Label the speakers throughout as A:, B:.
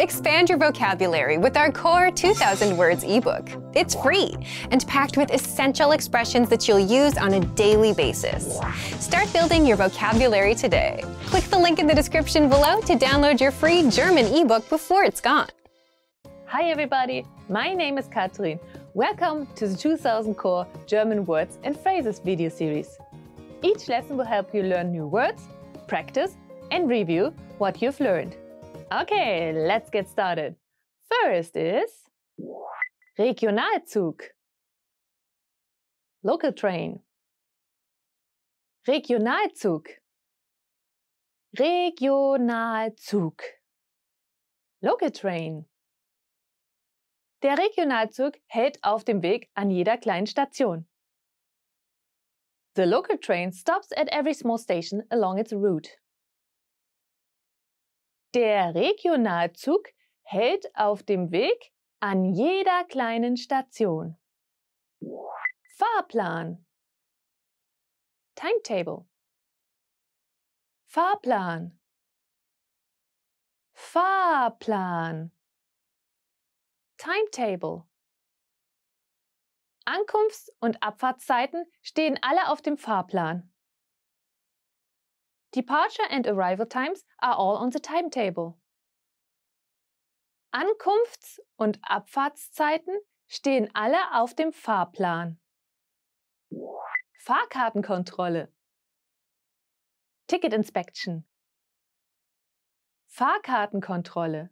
A: Expand your vocabulary with our Core 2000 Words ebook. It's free and packed with essential expressions that you'll use on a daily basis. Start building your vocabulary today. Click the link in the description below to download your free German ebook before it's gone. Hi everybody, my name is Katrin. Welcome to the 2000 Core German Words and Phrases video series. Each lesson will help you learn new words, practice and review what you've learned. Okay, let's get started. First is Regionalzug, local train. Regionalzug, Regionalzug, local train. Der Regionalzug hält auf dem Weg an jeder kleinen Station. The local train stops at every small station along its route. Der Regionalzug hält auf dem Weg an jeder kleinen Station. Fahrplan Timetable Fahrplan Fahrplan Timetable Ankunfts- und Abfahrtszeiten stehen alle auf dem Fahrplan. Departure and arrival times are all on the timetable. Ankunfts- und Abfahrtszeiten stehen alle auf dem Fahrplan. Fahrkartenkontrolle. Ticket Inspection. Fahrkartenkontrolle.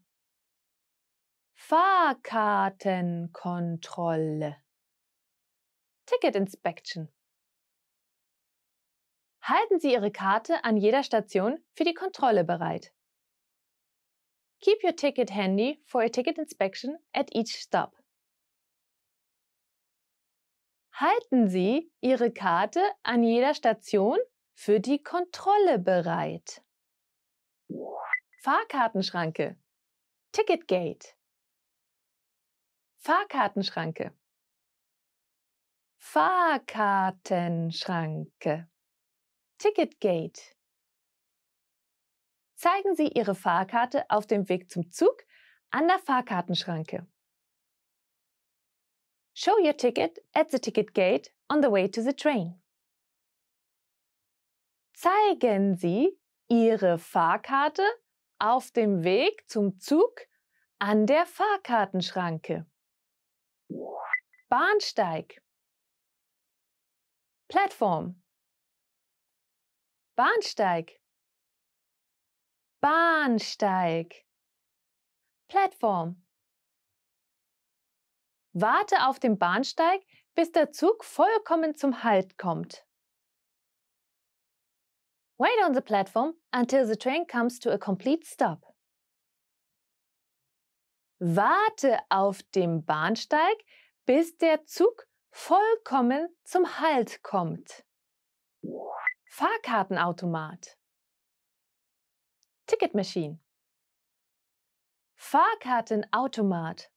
A: Fahrkartenkontrolle. Ticket Inspection halten Sie Ihre Karte an jeder Station für die Kontrolle bereit. Keep your ticket handy for a ticket inspection at each stop. Halten Sie Ihre Karte an jeder Station für die Kontrolle bereit. Fahrkartenschranke. Ticket Gate. Fahrkartenschranke. Fahrkartenschranke. Ticketgate. Zeigen Sie Ihre Fahrkarte auf dem Weg zum Zug an der Fahrkartenschranke. Show your ticket at the ticket gate on the way to the train. Zeigen Sie Ihre Fahrkarte auf dem Weg zum Zug an der Fahrkartenschranke. Bahnsteig. Plattform. Bahnsteig. Bahnsteig. Plattform. Warte auf dem Bahnsteig, bis der Zug vollkommen zum Halt kommt. Wait on the platform until the train comes to a complete stop. Warte auf dem Bahnsteig, bis der Zug vollkommen zum Halt kommt. Fahrkartenautomat. Ticket Machine. Fahrkartenautomat.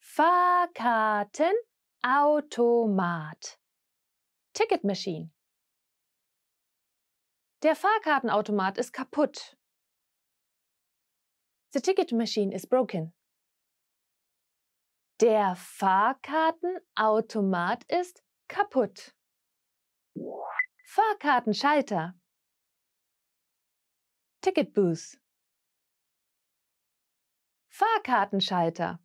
A: Fahrkartenautomat. Ticket Machine. Der Fahrkartenautomat ist kaputt. The ticket machine is broken. Der Fahrkartenautomat ist kaputt. Fahrkartenschalter. Ticketbooth. Fahrkartenschalter.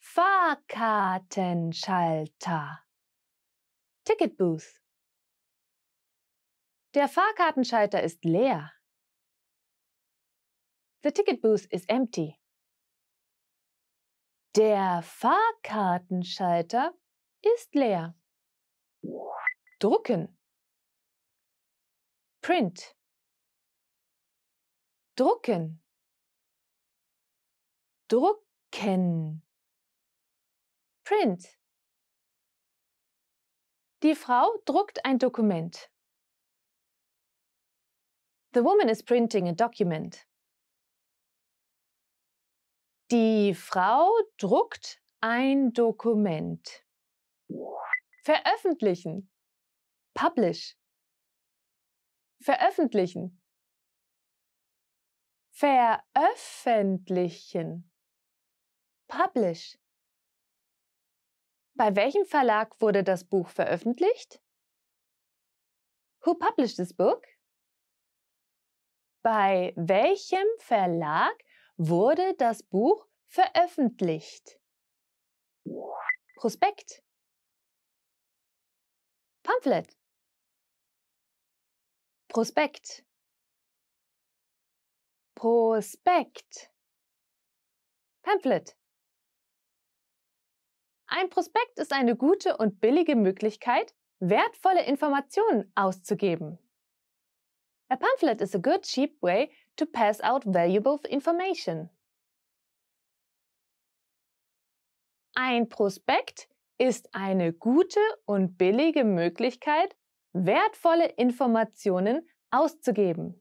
A: Fahrkartenschalter. Ticketbooth. Der Fahrkartenschalter ist leer. The ticket booth is empty. Der Fahrkartenschalter ist leer drucken print drucken drucken print Die Frau druckt ein Dokument. The woman is printing a document. Die Frau druckt ein Dokument. Veröffentlichen. Publish. Veröffentlichen. Veröffentlichen. Publish. Bei welchem Verlag wurde das Buch veröffentlicht? Who published this book? Bei welchem Verlag wurde das Buch veröffentlicht? Prospekt. Pamphlet. Prospekt Prospekt Pamphlet Ein Prospekt ist eine gute und billige Möglichkeit, wertvolle Informationen auszugeben. A pamphlet is a good cheap way to pass out valuable information. Ein Prospekt ist eine gute und billige Möglichkeit, wertvolle Informationen auszugeben.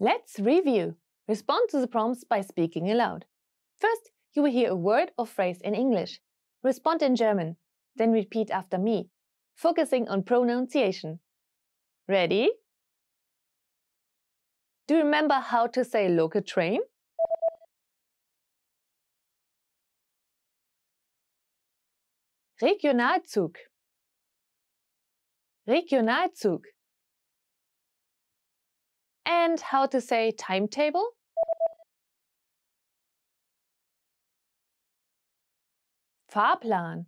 A: Let's review. Respond to the prompts by speaking aloud. First, you will hear a word or phrase in English. Respond in German. Then repeat after me, focusing on pronunciation. Ready? Do you remember how to say local train? Regionalzug. Regionalzug. And how to say timetable? Fahrplan.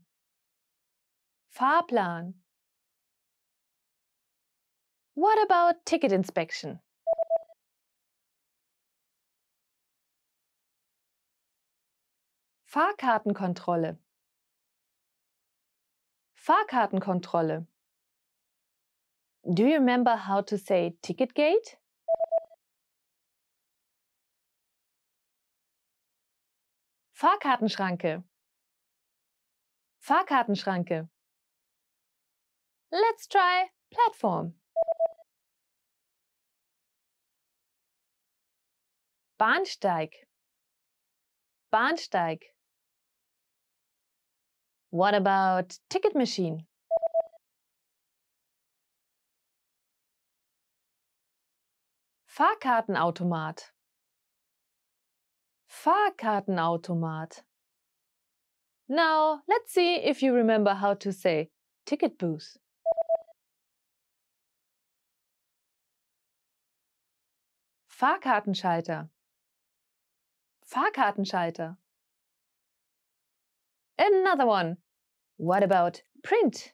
A: Fahrplan. What about ticket inspection? Fahrkartenkontrolle. Fahrkartenkontrolle. Do you remember how to say ticket gate? Fahrkartenschranke. Fahrkartenschranke. Let's try platform. Bahnsteig. Bahnsteig. What about ticket machine? Fahrkartenautomat Fahrkartenautomat Now, let's see if you remember how to say ticket booth. Fahrkartenschalter Fahrkartenschalter Another one. What about print?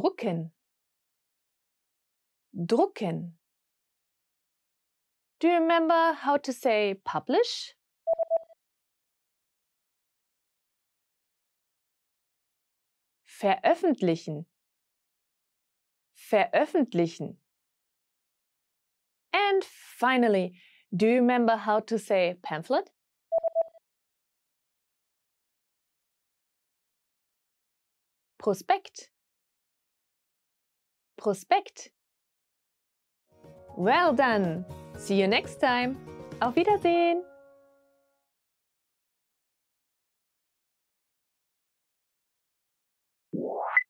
B: drucken, drucken. Do you remember
A: how to say publish? Veröffentlichen, veröffentlichen. And finally, do you remember how to say pamphlet? Prospekt, Prospekt. Well done! See you next time! Auf Wiedersehen!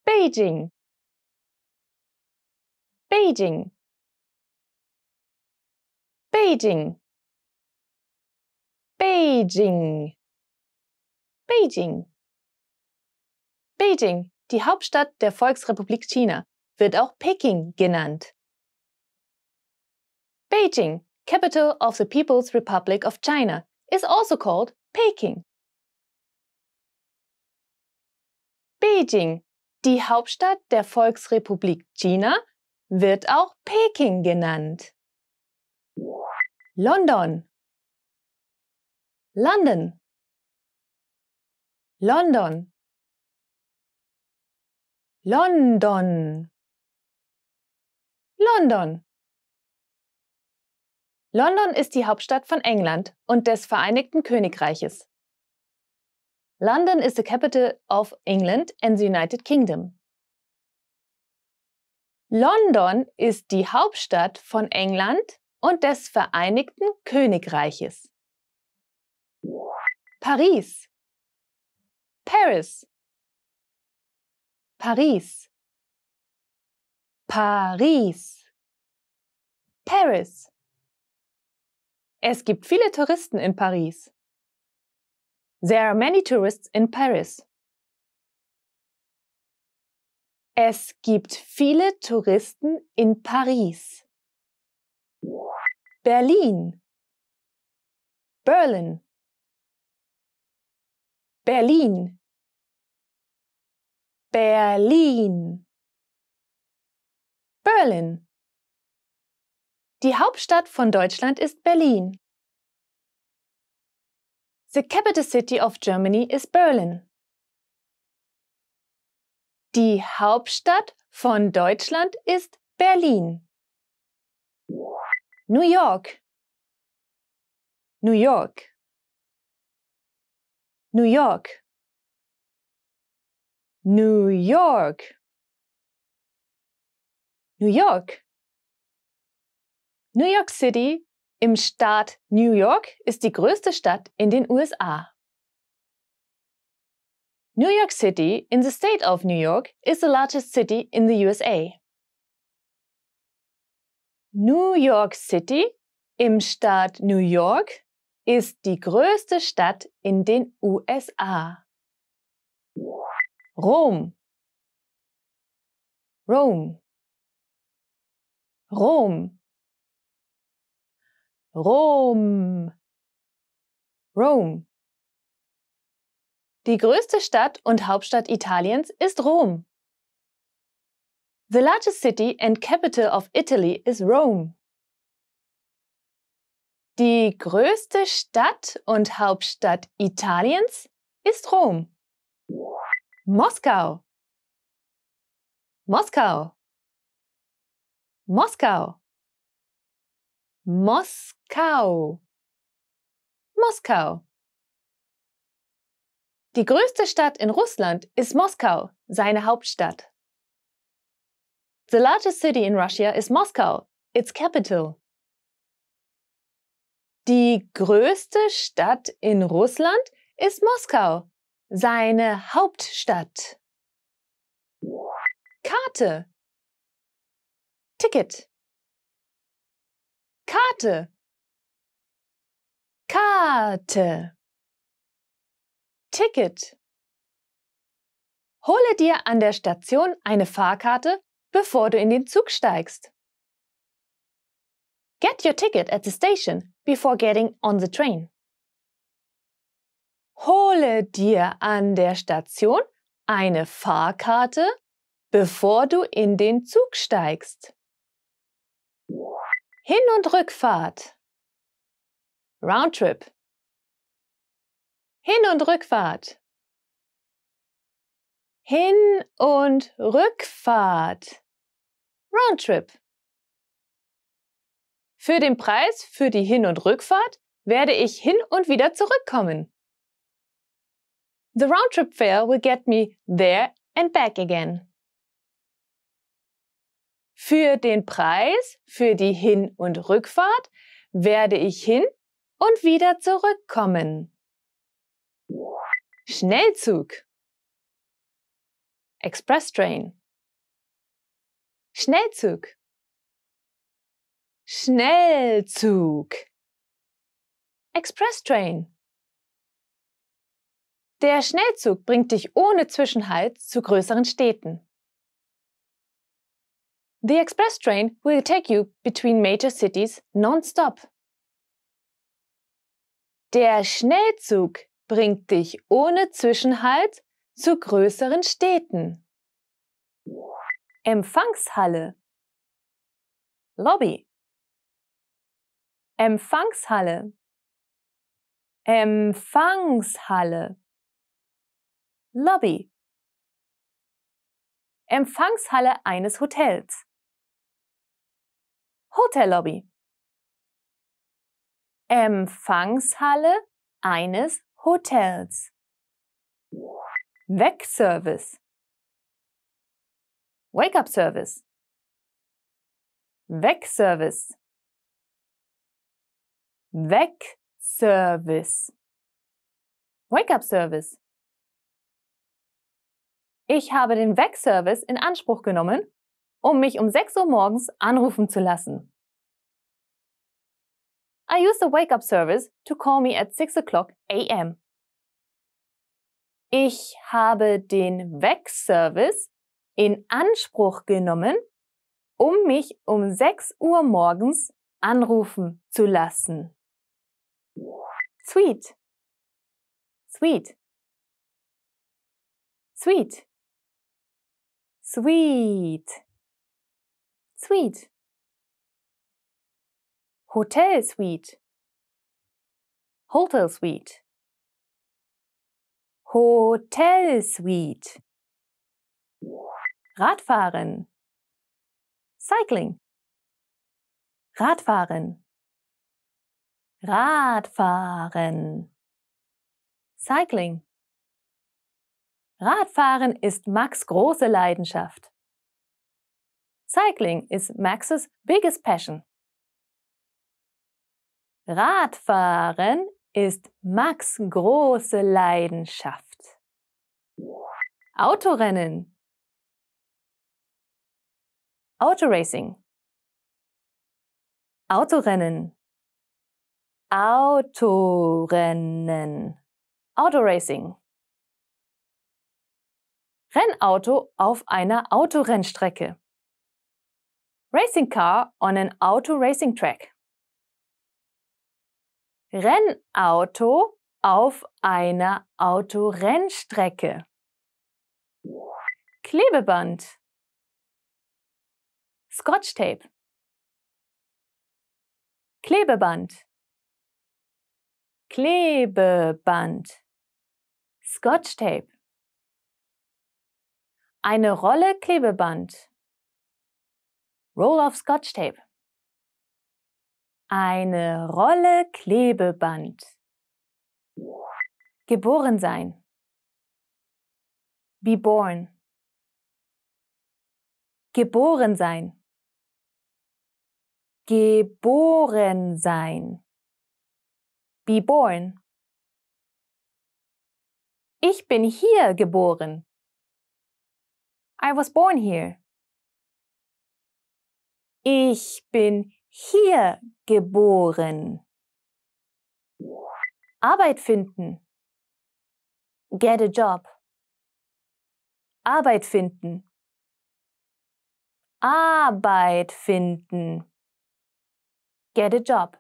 A: Beijing Beijing Beijing Beijing Beijing Beijing, die Hauptstadt der Volksrepublik China wird auch Peking genannt. Beijing, capital of the People's Republic of China, is also called Peking. Beijing, die Hauptstadt der Volksrepublik China, wird auch Peking genannt. London London London London London. London ist die Hauptstadt von England und des Vereinigten Königreiches. London is the capital of England and the United Kingdom. London ist die Hauptstadt von England und des Vereinigten Königreiches. Paris. Paris. Paris. Paris. Paris. Es gibt viele Touristen in Paris. There are many tourists in Paris. Es gibt viele Touristen in Paris. Berlin. Berlin. Berlin. Berlin. Berlin. Die Hauptstadt von Deutschland ist Berlin. The capital city of Germany is Berlin. Die Hauptstadt von Deutschland ist Berlin. New York. New York. New York. New York. New York. New York City im Staat New York ist die größte Stadt in den USA. New York City in the state of New York is the largest city in the USA. New York City im Staat New York ist die größte Stadt in den USA. Rom. Rome. Rom. Rom. Rome. Die größte Stadt und Hauptstadt Italiens ist Rom. The largest city and capital of Italy is Rome. Die größte Stadt und Hauptstadt Italiens ist Rom. Moskau. Moskau. Moskau. Moskau. Moskau. Die größte Stadt in Russland ist Moskau, seine Hauptstadt. The largest city in Russia is Moscow, its capital. Die größte Stadt in Russland ist Moskau, seine Hauptstadt. Karte. Ticket Karte Karte Ticket Hole dir an der Station eine Fahrkarte, bevor du in den Zug steigst. Get your ticket at the station before getting on the train. Hole dir an der Station eine Fahrkarte, bevor du in den Zug steigst. Hin- und Rückfahrt. Roundtrip. Hin- und Rückfahrt. Hin- und Rückfahrt. Roundtrip. Für den Preis für die Hin- und Rückfahrt werde ich hin und wieder zurückkommen. The roundtrip trip fare will get me there and back again. Für den Preis für die Hin- und Rückfahrt werde ich hin und wieder zurückkommen. Schnellzug. Express Train. Schnellzug. Schnellzug. Express Train. Der Schnellzug bringt dich ohne Zwischenhalt zu größeren Städten. The express train will take you between major cities nonstop. Der Schnellzug bringt dich ohne Zwischenhalt zu größeren Städten. Empfangshalle Lobby Empfangshalle Empfangshalle Lobby Empfangshalle eines Hotels Hotellobby. Empfangshalle eines Hotels. Wegservice. Wake-up Service. Wegservice. Wegservice. Wake-up Service. Ich habe den Wegservice in Anspruch genommen um mich um 6 Uhr morgens anrufen zu lassen. I use the wake-up service to call me at 6 o'clock a.m. Ich habe den weg service in Anspruch genommen, um mich um 6 Uhr morgens anrufen zu lassen. Sweet. Sweet. Sweet. Sweet. Suite. Hotel Suite. Hotel Suite. Hotel Suite. Radfahren. Cycling. Radfahren. Radfahren. Cycling. Radfahren ist Max große Leidenschaft. Cycling is Max's biggest passion. Radfahren ist Max große Leidenschaft. Autorennen. Autoracing. Autorennen. Autorennen. Autoracing. Rennauto auf einer Autorennstrecke. Racing car on an auto racing track. Rennauto auf einer Autorennstrecke. Klebeband. Scotch tape. Klebeband. Klebeband. Scotch tape. Eine Rolle Klebeband. Roll of Scotch Tape. Eine Rolle Klebeband. Geboren sein. Be born. Geboren sein. Geboren sein. Be born. Ich bin hier geboren. I was born here. Ich bin hier geboren. Arbeit finden. Get a job. Arbeit finden. Arbeit finden. Get a job.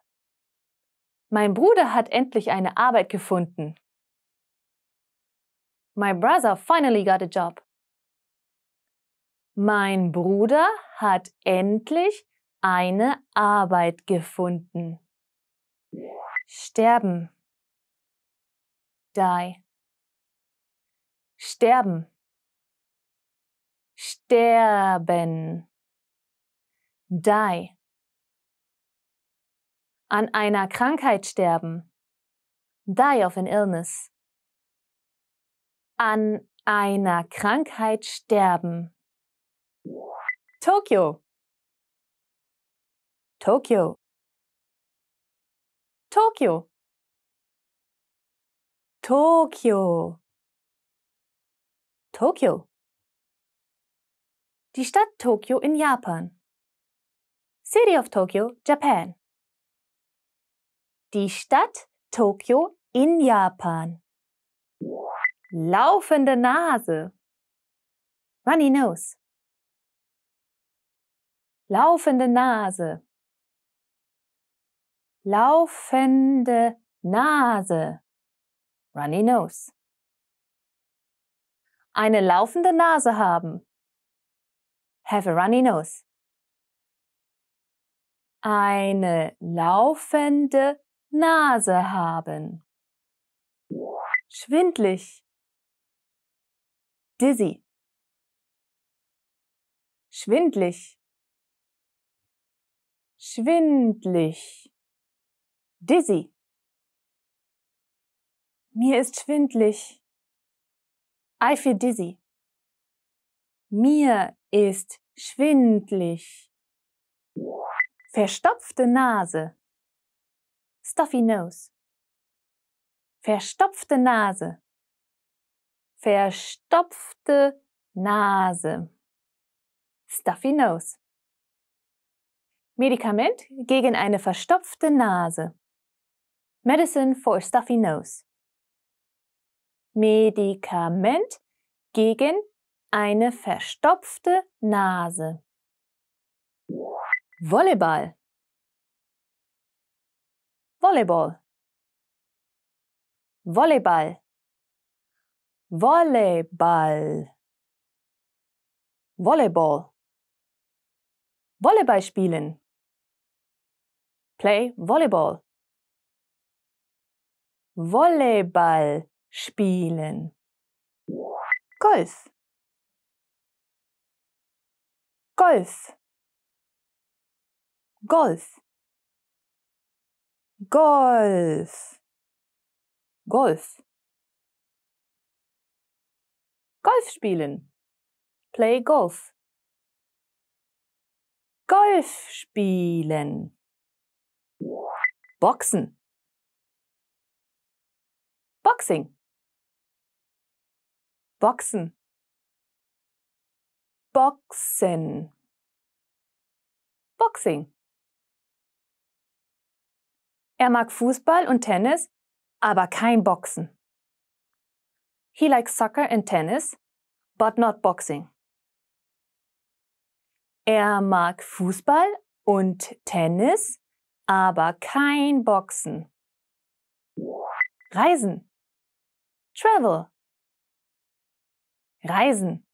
A: Mein Bruder hat endlich eine Arbeit gefunden. My brother finally got a job. Mein Bruder hat endlich eine Arbeit gefunden. Sterben. Die. Sterben. Sterben. Die. An einer Krankheit sterben. Die of an illness. An einer Krankheit sterben. Tokyo Tokyo Tokyo Tokio Tokio Die Stadt Tokio in Japan City of Tokyo, Japan Die Stadt Tokio in Japan Laufende Nase Runny Nose Laufende Nase. Laufende Nase. Runny nose. Eine laufende Nase haben. Have a runny nose. Eine laufende Nase haben. Schwindlig. Dizzy. Schwindlig schwindlig, dizzy. Mir ist schwindlig. I feel dizzy. Mir ist schwindlig. Verstopfte Nase. Stuffy nose. Verstopfte Nase. Verstopfte Nase. Stuffy nose. Medikament gegen eine verstopfte Nase. Medicine for a stuffy nose. Medikament gegen eine verstopfte Nase. Volleyball. Volleyball. Volleyball. Volleyball. Volleyball. Volleyball spielen. Play Volleyball. Volleyball spielen. Golf. Golf. Golf. Golf. Golf. Golf spielen. Play Golf. Golf spielen. Boxen. Boxing. Boxen. Boxen. Boxing. Er mag Fußball und Tennis, aber kein Boxen. He likes soccer and tennis, but not boxing. Er mag Fußball und Tennis, aber kein Boxen. Reisen. Travel. Reisen.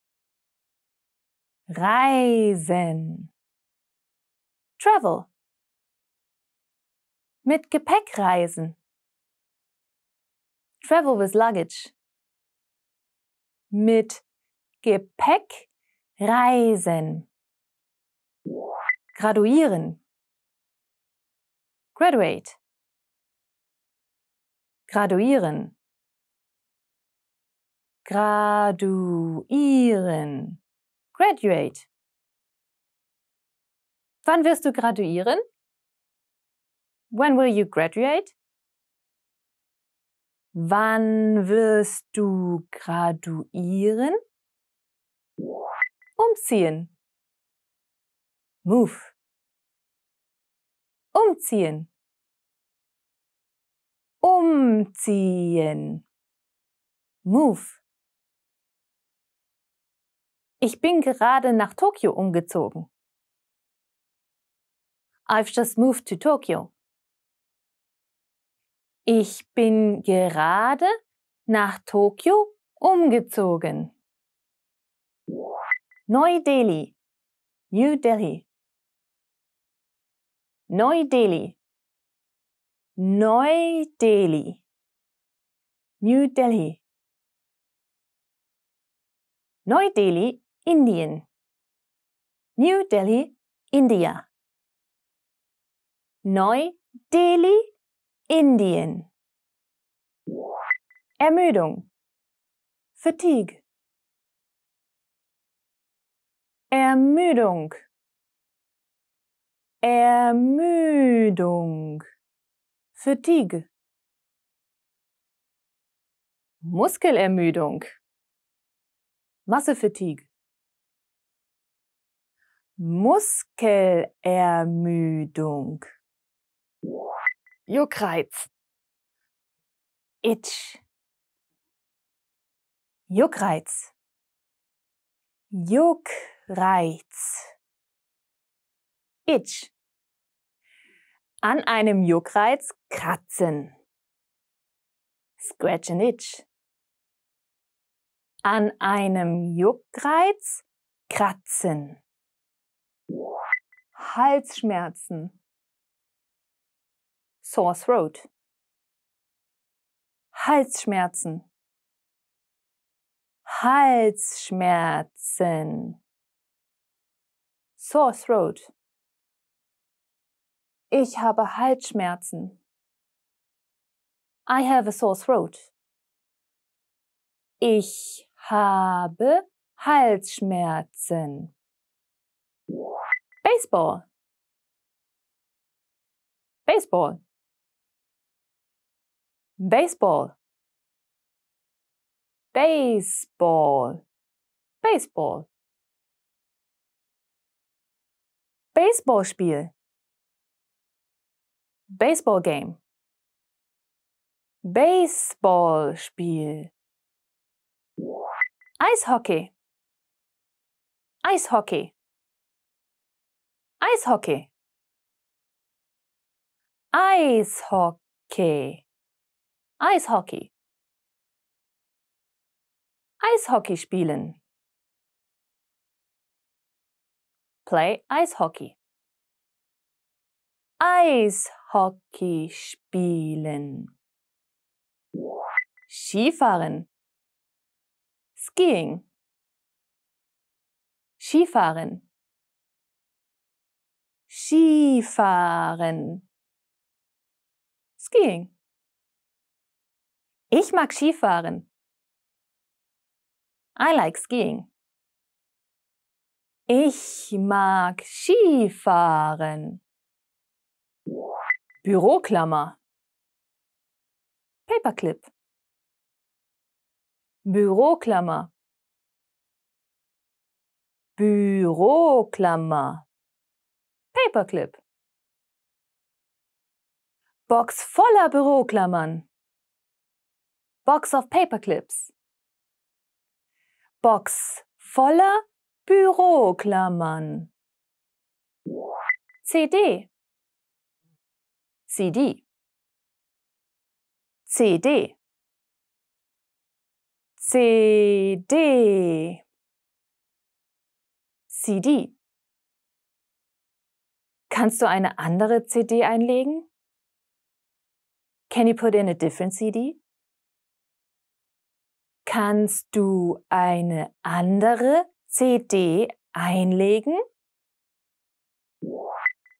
A: Reisen. Travel. Mit Gepäck reisen. Travel with luggage. Mit Gepäck reisen. Graduieren. Graduate. Graduieren. Graduieren. Graduate. Wann wirst du graduieren? When will you graduate? Wann wirst du graduieren? Umziehen. Move. Umziehen umziehen. Move. Ich bin gerade nach Tokio umgezogen. I've just moved to Tokyo. Ich bin gerade nach Tokio umgezogen. Neu-Delhi. New Delhi. Neu-Delhi. Neu-Delhi. New Delhi. Neu-Delhi, Indien. New Delhi, India. Neu-Delhi, Indien. Ermüdung. Fatigue. Ermüdung. Ermüdung. Fatigue. Muskelermüdung. Massefatigue. Muskelermüdung. Juckreiz. Itch. Juckreiz. Juckreiz. Itch. An einem Juckreiz kratzen. Scratch and itch. An einem Juckreiz kratzen. Halsschmerzen. Sore throat. Halsschmerzen. Halsschmerzen. Sore throat. Ich habe Halsschmerzen. I have a sore throat. Ich habe Halsschmerzen. Baseball. Baseball. Baseball. Baseball. Baseball. spiel. Baseball game. Baseballspiel. Eishockey. Eishockey. Eishockey. Eishockey. Eishockey. Eishockey spielen. Play Eishockey. Eishockey. Hockey spielen. Skifahren. Skiing. Skifahren. Skifahren. Skiing. Ich mag Skifahren. I like skiing. Ich mag Skifahren. Büroklammer Paperclip Büroklammer Büroklammer Paperclip Box voller Büroklammern Box of Paperclips Box voller Büroklammern CD CD CD CD CD Kannst du eine andere CD einlegen? Can you put in a different CD? Kannst du eine andere CD einlegen?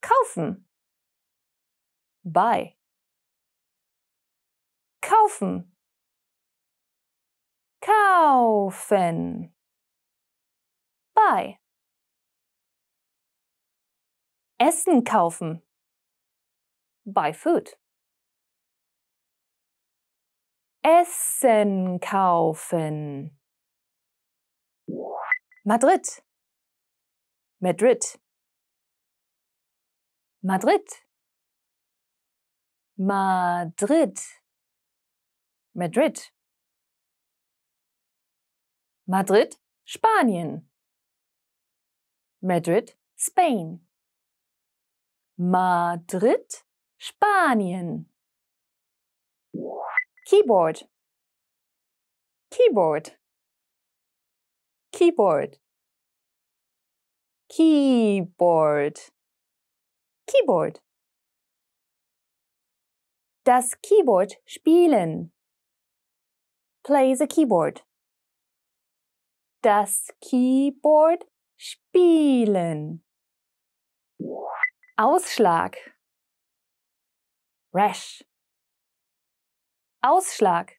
A: Kaufen buy. Kaufen. Kaufen. Buy. Essen kaufen. Buy food. Essen kaufen. Madrid. Madrid. Madrid. Madrid. Madrid. Madrid, Spanien. Madrid, Spain. Madrid, Spanien. Keyboard. Keyboard. Keyboard. Keyboard. Keyboard. Das Keyboard spielen. Play the keyboard. Das Keyboard spielen. Ausschlag. Rash. Ausschlag.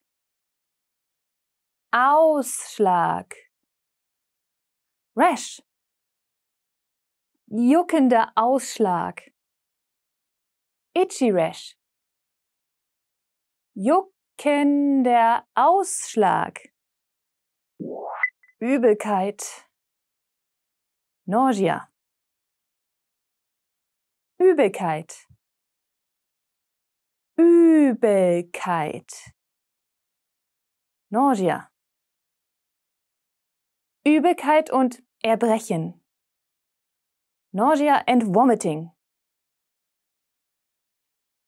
A: Ausschlag. Rash. Juckender Ausschlag. Itchy Rash. Juckender Ausschlag. Übelkeit. Nausea. Übelkeit. Übelkeit. Nausea. Übelkeit und Erbrechen. Nausea and Vomiting.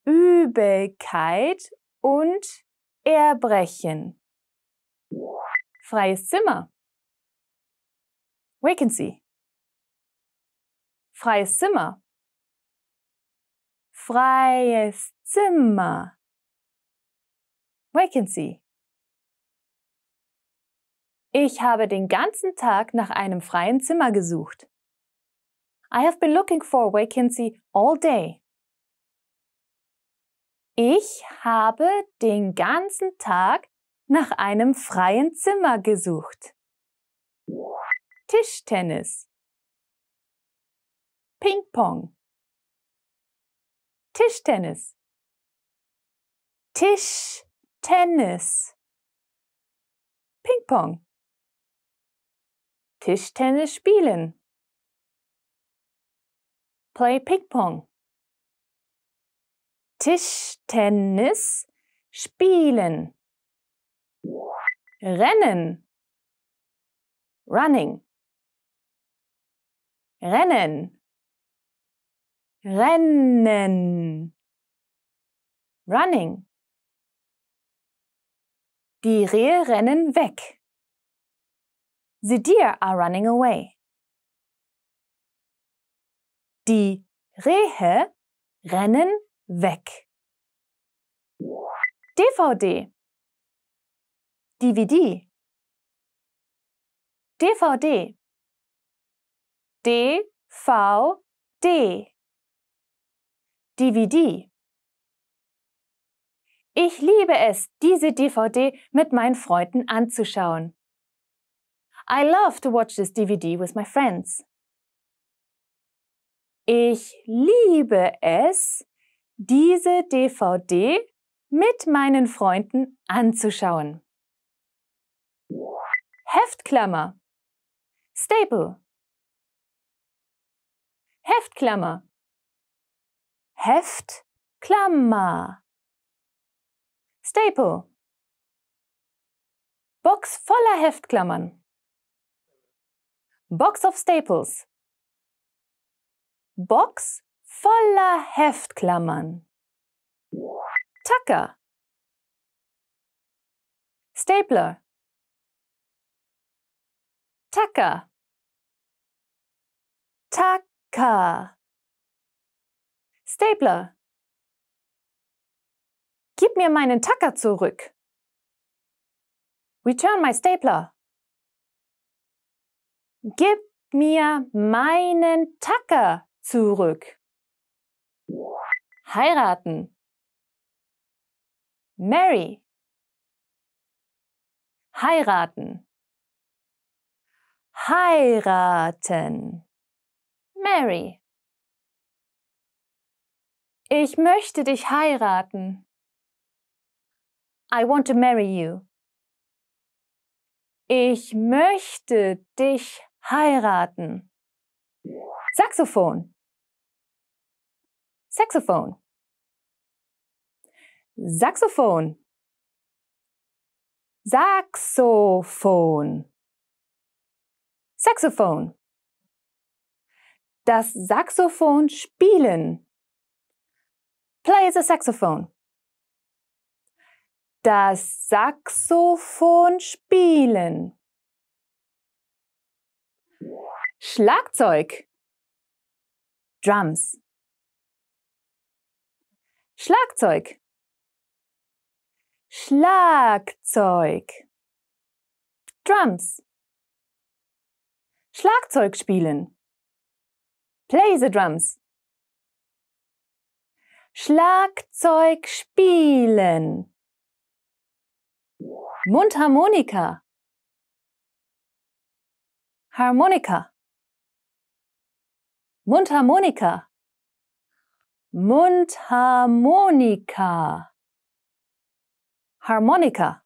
A: Übelkeit und erbrechen. Freies Zimmer. Vacancy. Freies Zimmer. Freies Zimmer. Vacancy. Ich habe den ganzen Tag nach einem freien Zimmer gesucht. I have been looking for a vacancy all day. Ich habe den ganzen Tag nach einem freien Zimmer gesucht. Tischtennis. Ping-Pong. Tischtennis. Tischtennis. Ping-Pong. Tischtennis spielen. Play Ping-Pong. Tischtennis spielen. Rennen. Running. Rennen. Rennen. Running. Die Rehe rennen weg. The deer are running away. Die Rehe rennen weg. DVD DVD DVD DVD DVD Ich liebe es, diese DVD mit meinen Freunden anzuschauen. I love to watch this DVD with my friends. Ich liebe es, diese DVD mit meinen Freunden anzuschauen. Heftklammer Staple Heftklammer Heftklammer Staple Box voller Heftklammern Box of Staples Box voller Heftklammern. Tacker. Stapler. Tacker. Tacker. Stapler. Gib mir meinen Tacker zurück. Return my stapler. Gib mir meinen Tacker zurück heiraten. Mary. Heiraten. Heiraten. Mary. Ich möchte dich heiraten. I want to marry you. Ich möchte dich heiraten. Saxophon. Saxophone. Saxophon. Saxophon. Saxophon. Das Saxophon spielen. Play the saxophone. Das Saxophon spielen. Schlagzeug. Drums. Schlagzeug. Schlagzeug. Drums. Schlagzeug spielen. Play the drums. Schlagzeug spielen. Mundharmonika. Harmonika. Mundharmonika. Mundharmonika. Harmonika.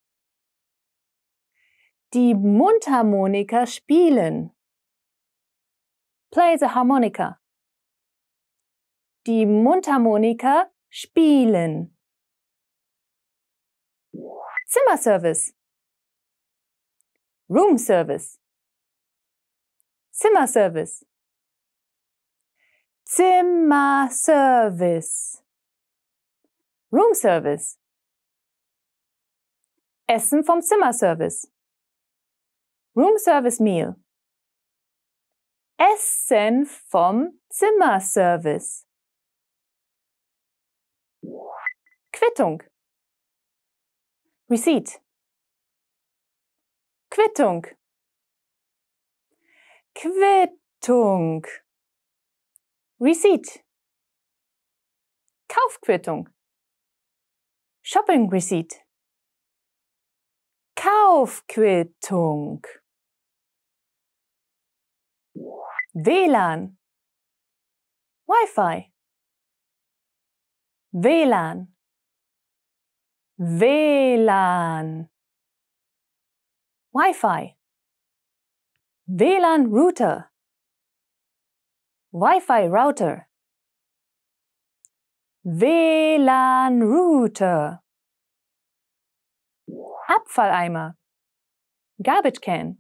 A: Die Mundharmonika spielen. Play the harmonica. Die Mundharmonika spielen. Zimmerservice. Roomservice. Zimmerservice. Zimmerservice. Service. Essen vom Zimmerservice. Service Meal. Essen vom Zimmerservice.
B: Quittung. Receipt. Quittung.
A: Quittung. Receipt. Kaufquittung. Shopping Receipt. Kaufquittung. WLAN. Wi-Fi. WLAN. WLAN. Wi-Fi. WLAN-Router. Wi-Fi Router. WLAN Router. Abfalleimer. Garbage can.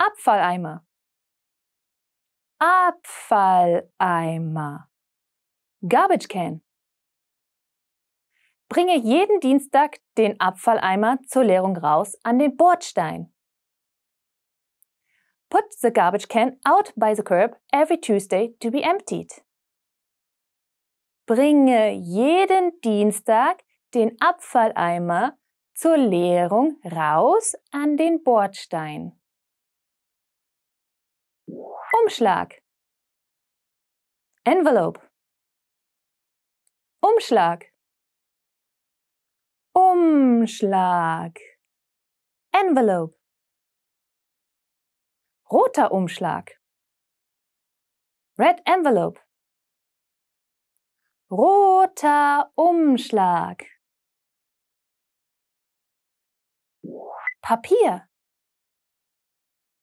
A: Abfalleimer. Abfalleimer. Garbage can. Bringe jeden Dienstag den Abfalleimer zur Leerung raus an den Bordstein. Put the garbage can out by the curb every Tuesday to be emptied. Bringe jeden Dienstag den Abfalleimer zur Leerung raus an den Bordstein. Umschlag Envelope Umschlag Umschlag Envelope Roter Umschlag. Red Envelope. Roter Umschlag. Papier.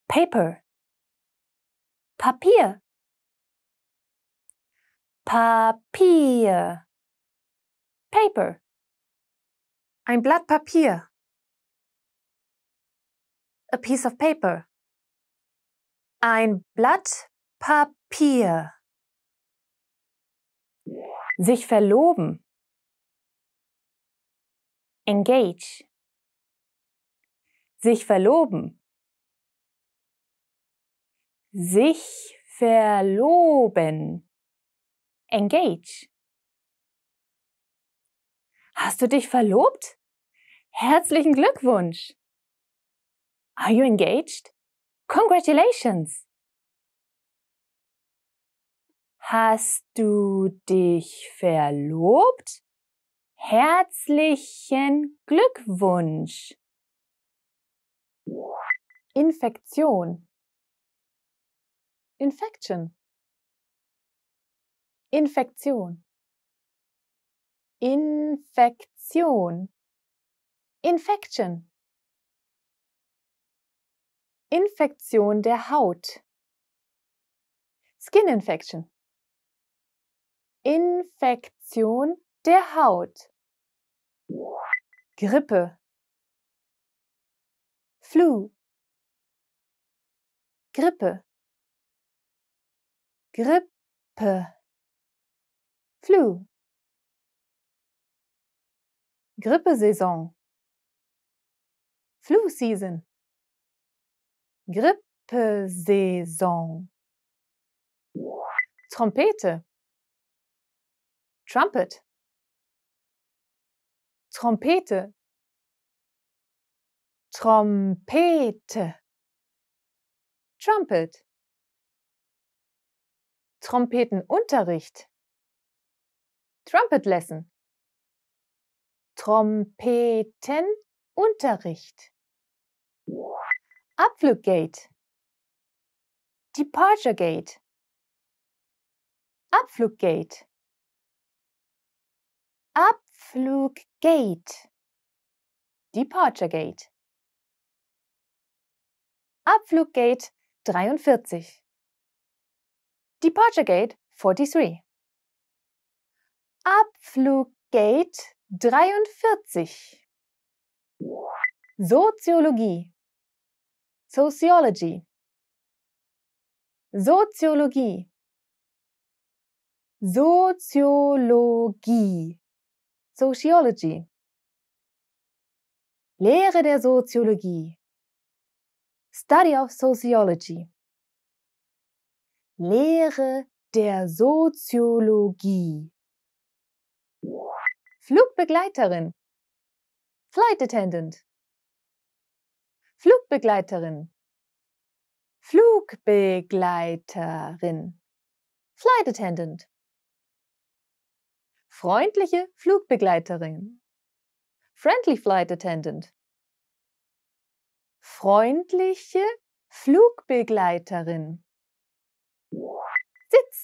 A: Paper. Papier. Papier. Paper. Ein Blatt Papier. A piece of paper. Ein Blatt Papier. Sich verloben. Engage. Sich verloben. Sich verloben. Engage. Hast du dich verlobt? Herzlichen Glückwunsch! Are you engaged? Congratulations! Hast du dich verlobt? Herzlichen Glückwunsch! Infektion. Infection. Infektion. Infektion. Infection. Infektion der Haut. Skin Infection. Infektion der Haut. Grippe. Flu. Grippe. Grippe. Flu. Grippesaison. Flu Season. Grippesaison. Trompete. Trumpet. Trompete. Trompete. Trumpet. Trompetenunterricht. Trumpet Lesson. Trompetenunterricht. Abfluggate. Gate, Departure Gate, Abfluggate, Abfluggate, Departure Gate, Abfluggate 43, Departure Gate 43, Abfluggate 43. Soziologie Sociology Soziologie Soziologie Sociology Lehre der Soziologie Study of Sociology Lehre der Soziologie Flugbegleiterin Flight Attendant Flugbegleiterin. Flugbegleiterin. Flight Attendant. Freundliche Flugbegleiterin. Friendly Flight Attendant. Freundliche Flugbegleiterin. Sitz.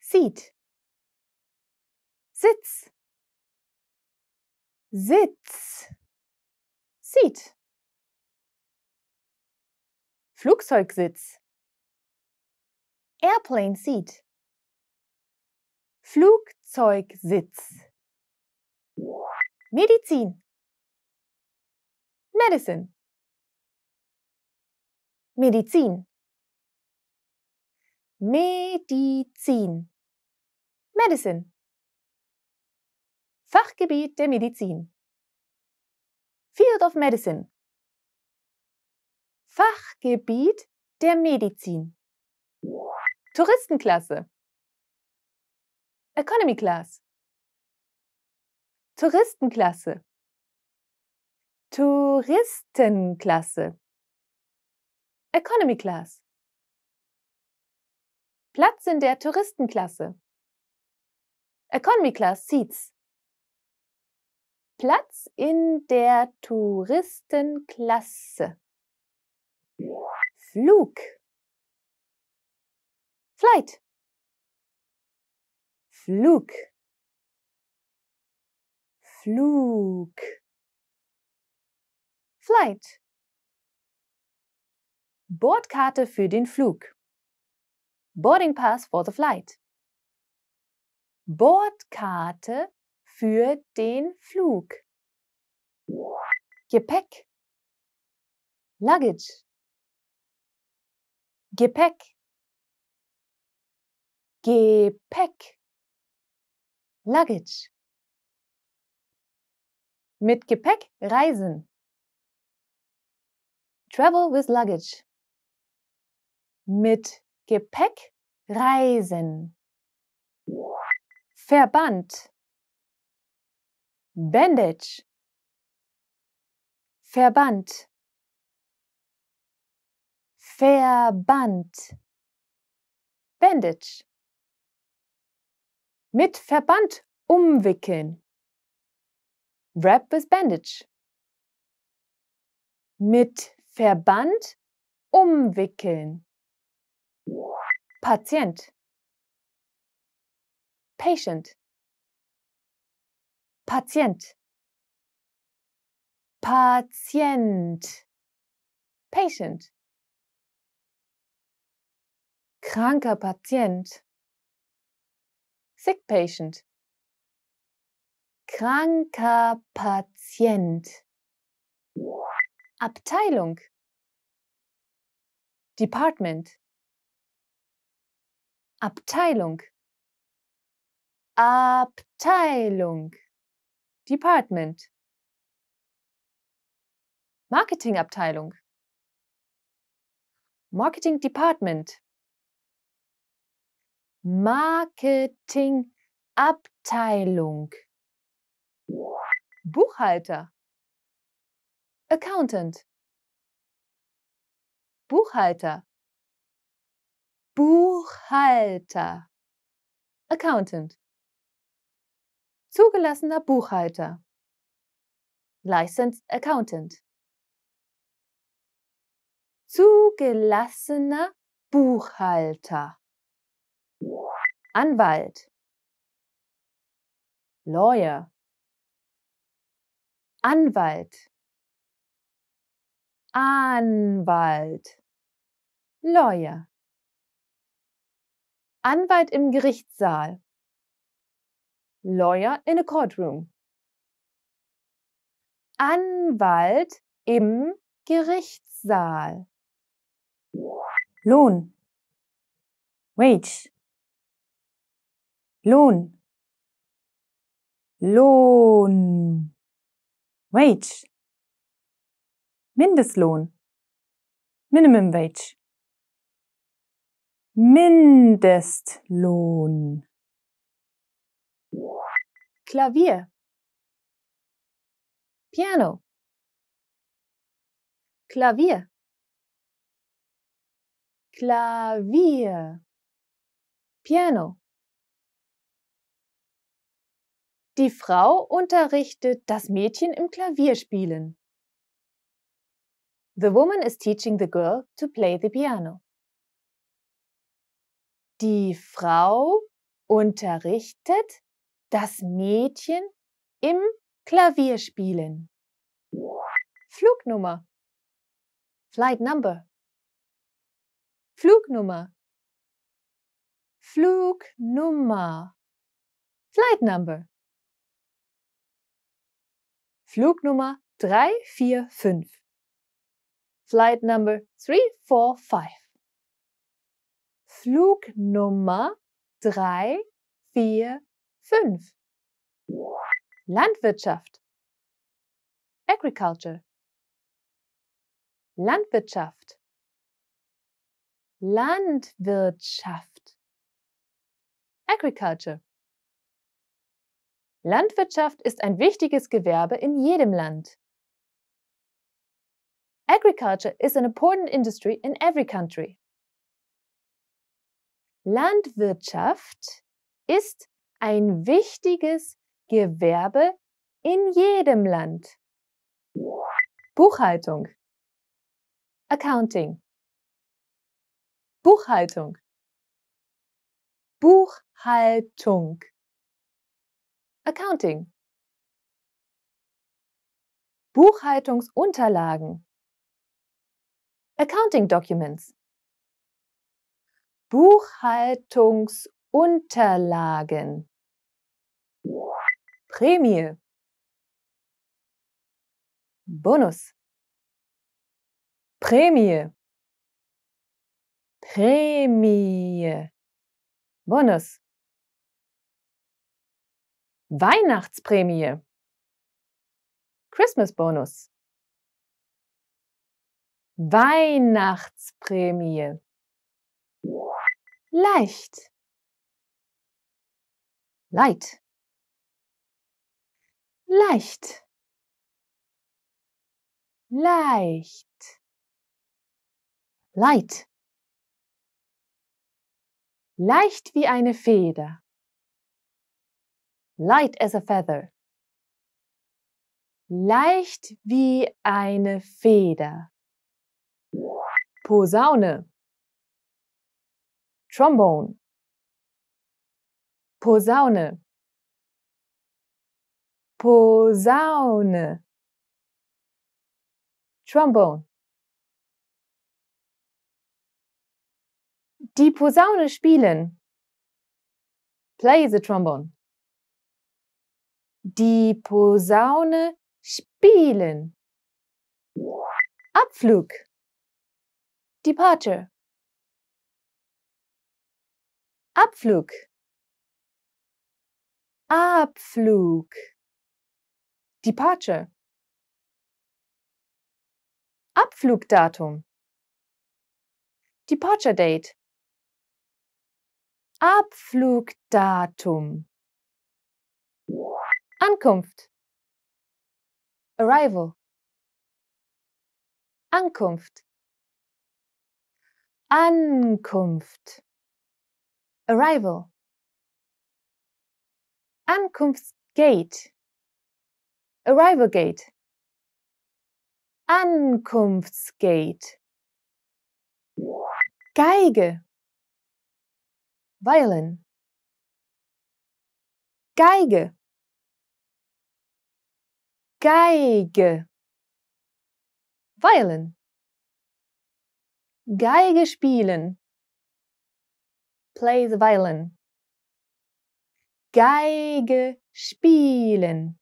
A: Seat. Sitz. Sitz zieht. Flugzeugsitz. Airplane Seat. Flugzeugsitz. Medizin. Medicine. Medizin. Medizin. Medicine. Fachgebiet der Medizin. Field of Medicine. Fachgebiet der Medizin. Touristenklasse. Economy Class. Touristenklasse. Touristenklasse. Economy Class. Platz in der Touristenklasse. Economy Class Seats. Platz in der Touristenklasse. Flug. Flight. Flug. Flug. Flight. Bordkarte für den Flug. Boarding Pass for the Flight. Bordkarte für den Flug. Gepäck. Luggage. Gepäck. Gepäck. Luggage. Mit Gepäck reisen. Travel with luggage. Mit Gepäck reisen. Verband. Bandage Verband Verband Bandage mit Verband umwickeln Wrap with Bandage mit Verband umwickeln Patient Patient Patient. Patient. Patient. Kranker Patient. Sick patient. Kranker Patient. Abteilung. Department. Abteilung. Abteilung. Department Marketingabteilung Marketing Department Marketingabteilung Buchhalter Accountant Buchhalter Buchhalter Accountant Zugelassener Buchhalter. Licensed Accountant. Zugelassener Buchhalter. Anwalt. Lawyer. Anwalt. Anwalt. Lawyer. Anwalt im Gerichtssaal. Lawyer in a courtroom. Anwalt im Gerichtssaal. Lohn. Wage. Lohn. Lohn. Wage. Mindestlohn. Minimum Wage. Mindestlohn. Klavier. Piano. Klavier. Klavier. Piano. Die Frau unterrichtet das Mädchen im Klavierspielen. The woman is teaching the girl to play the piano. Die Frau unterrichtet das Mädchen im Klavierspielen. Flugnummer. Flight number. Flugnummer. Flugnummer. Flight number. Flugnummer 345. Flight number 345. Flugnummer 345. 5. Landwirtschaft. Agriculture. Landwirtschaft. Landwirtschaft. Agriculture. Landwirtschaft ist ein wichtiges Gewerbe in jedem Land. Agriculture is an important industry in every country. Landwirtschaft ist ein wichtiges Gewerbe in jedem Land. Buchhaltung. Accounting. Buchhaltung. Buchhaltung. Accounting. Buchhaltungsunterlagen. Accounting Documents. Buchhaltungsunterlagen. Prämie. Bonus. Prämie. Prämie. Bonus. Weihnachtsprämie. Christmas Bonus. Weihnachtsprämie. Leicht. Light leicht, leicht, light, leicht wie eine Feder, light as a feather, leicht wie eine Feder, Posaune, Trombone, Posaune, Posaune. Trombone. Die Posaune spielen. Play the trombone. Die Posaune spielen. Abflug. Departure. Abflug. Abflug. Departure. Abflugdatum. Departure Date. Abflugdatum. Ankunft. Arrival. Ankunft. Ankunft. Arrival. Ankunftsgate. Arrival Gate. Ankunftsgate. Geige. Violin. Geige. Geige. Violin. Geige spielen. Play the violin. Geige spielen.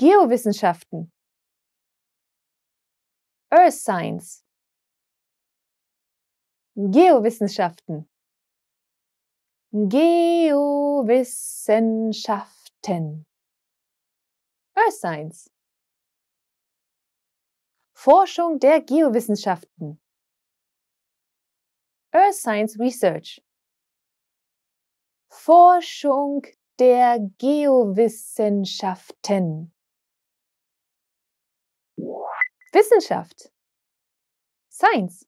A: Geowissenschaften, Earth Science, Geowissenschaften, Geowissenschaften, Earth Science, Forschung der Geowissenschaften, Earth Science Research, Forschung der Geowissenschaften. Wissenschaft. Science.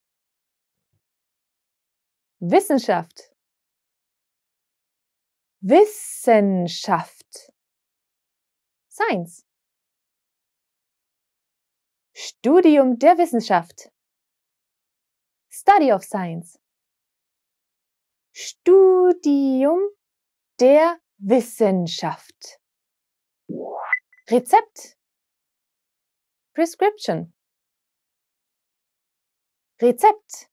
A: Wissenschaft. Wissenschaft. Science. Studium der Wissenschaft. Study of Science. Studium der Wissenschaft. Rezept. Prescription. Rezept.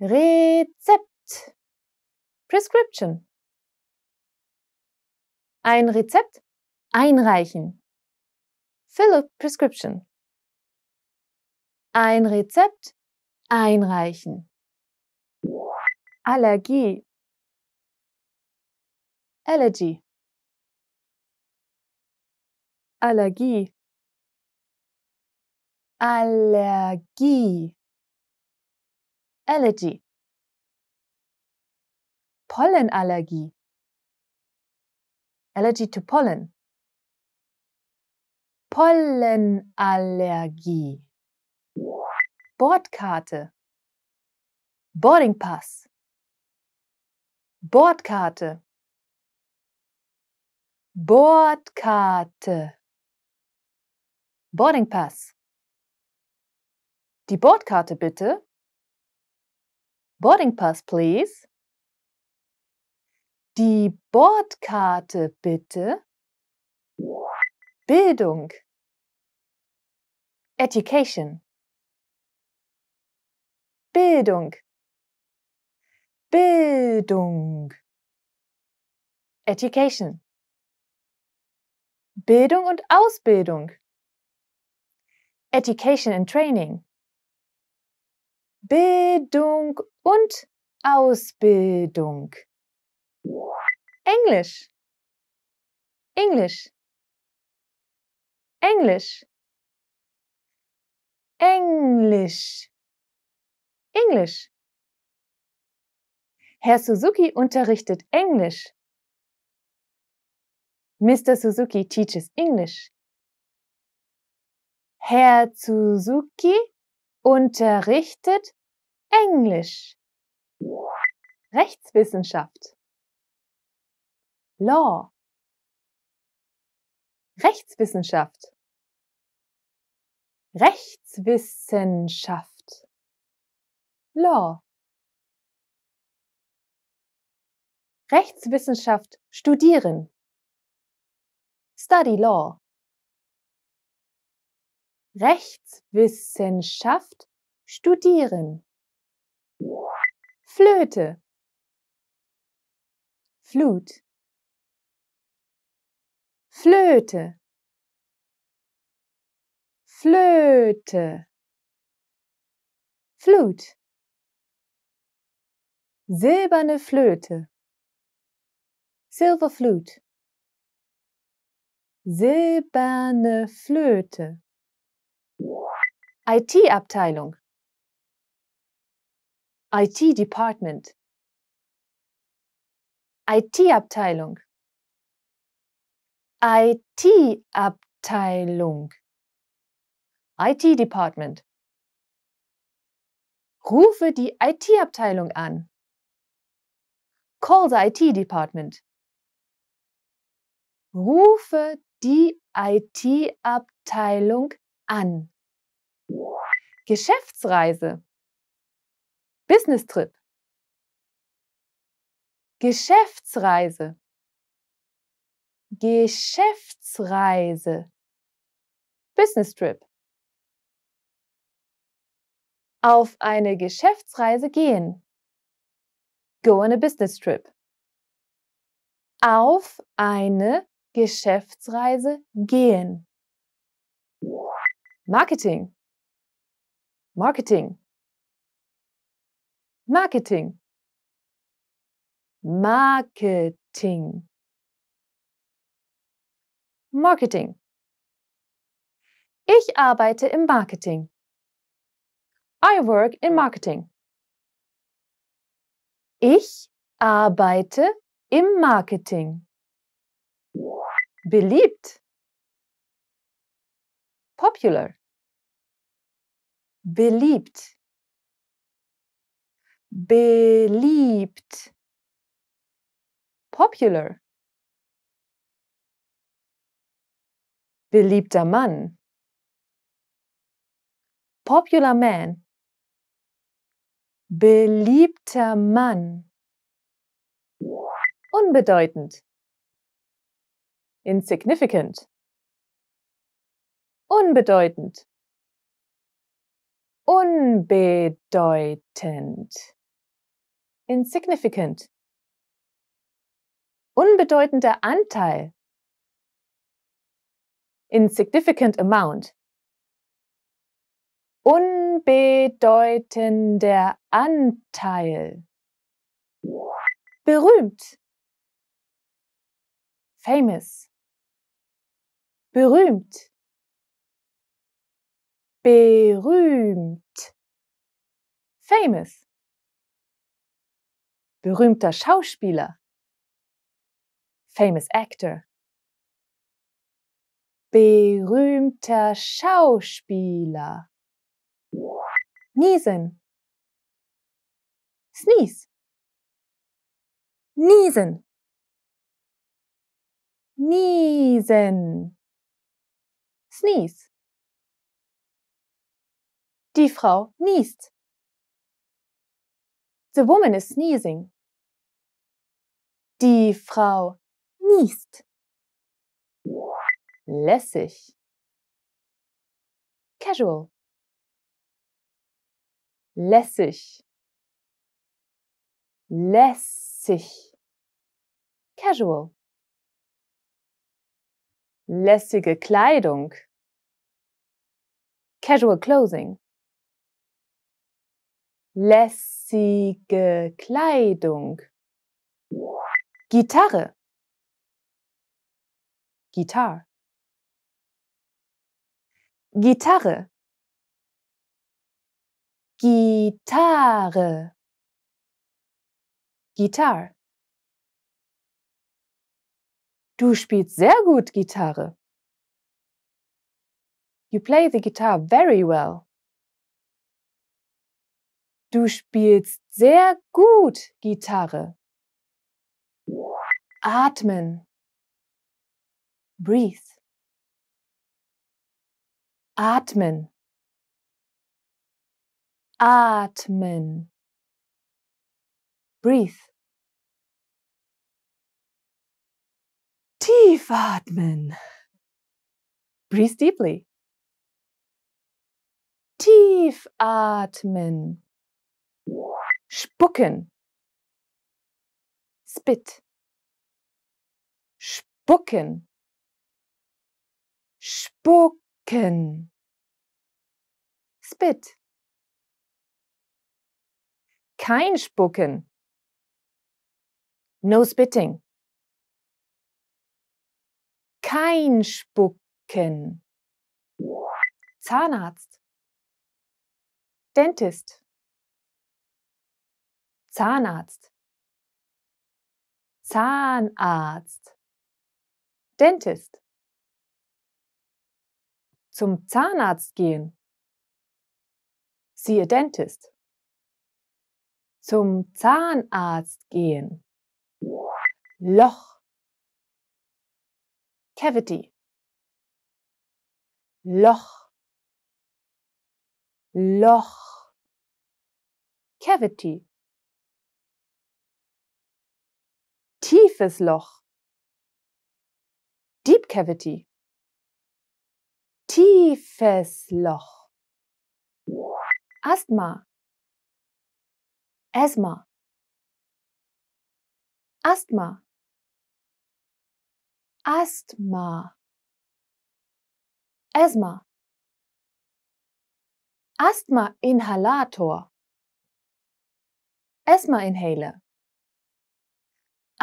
A: Rezept. Prescription. Ein Rezept einreichen. Fill a prescription. Ein Rezept einreichen. Allergie. Allergy. Allergie. Allergie. Allergy. Pollenallergie. Allergy to pollen. Pollenallergie. Bordkarte. Boarding Pass. Bordkarte. Bordkarte. Boarding Pass. Die Bordkarte bitte. Boarding Pass, please. Die Bordkarte bitte. Bildung. Education. Bildung. Bildung. Education. Bildung und Ausbildung. Education and Training. Bildung und Ausbildung. Englisch. Englisch. Englisch. Englisch. Englisch. Herr Suzuki unterrichtet Englisch. Mr. Suzuki teaches English. Herr Suzuki unterrichtet Englisch, Rechtswissenschaft, Law, Rechtswissenschaft, Rechtswissenschaft, Law. Rechtswissenschaft studieren. Study Law. Rechtswissenschaft studieren. Flöte. Flut. Flöte. Flöte. Flut. Silberne Flöte. Silver Flute. Silberne Flöte. IT-Abteilung IT-Department IT-Abteilung IT-Abteilung IT-Department Rufe die IT-Abteilung an. Call the IT-Department. Rufe die IT-Abteilung an. Geschäftsreise. Business Trip. Geschäftsreise. Geschäftsreise. Business Trip. Auf eine Geschäftsreise gehen. Go on a business trip. Auf eine Geschäftsreise gehen. Marketing. Marketing. Marketing. Marketing. Marketing. Ich arbeite im Marketing. I work in Marketing. Ich arbeite im Marketing. Beliebt. Popular beliebt beliebt popular beliebter Mann popular man beliebter Mann unbedeutend insignificant unbedeutend unbedeutend. Insignificant. Unbedeutender Anteil. Insignificant amount. Unbedeutender Anteil. Berühmt. Famous. Berühmt berühmt, famous, berühmter Schauspieler, famous actor, berühmter Schauspieler, niesen, sneeze, niesen, niesen, sneeze. Die Frau niest. The woman is sneezing. Die Frau niest. Lässig. Casual. Lässig. Lässig. Casual. Lässige Kleidung. Casual clothing lässige Kleidung. Gitarre. Guitar. Gitarre. Gitarre. Gitarre. Du spielst sehr gut Gitarre. You play the guitar very well. Du spielst sehr gut Gitarre. Atmen. Breathe. Atmen. Atmen. Breathe. Tief atmen. Breathe deeply. Tief atmen spucken, spit, spucken, spucken, spit. Kein Spucken. No spitting. Kein Spucken. Zahnarzt. Dentist. Zahnarzt, Zahnarzt, Dentist. Zum Zahnarzt gehen. Siehe Dentist. Zum Zahnarzt gehen. Loch. Cavity. Loch. Loch. Cavity. tiefes Loch. Deep Cavity. Tiefes Loch. Asthma. Asthma. Asthma. Asthma. Asthma. Asthma-Inhalator. Asthma-Inhaler.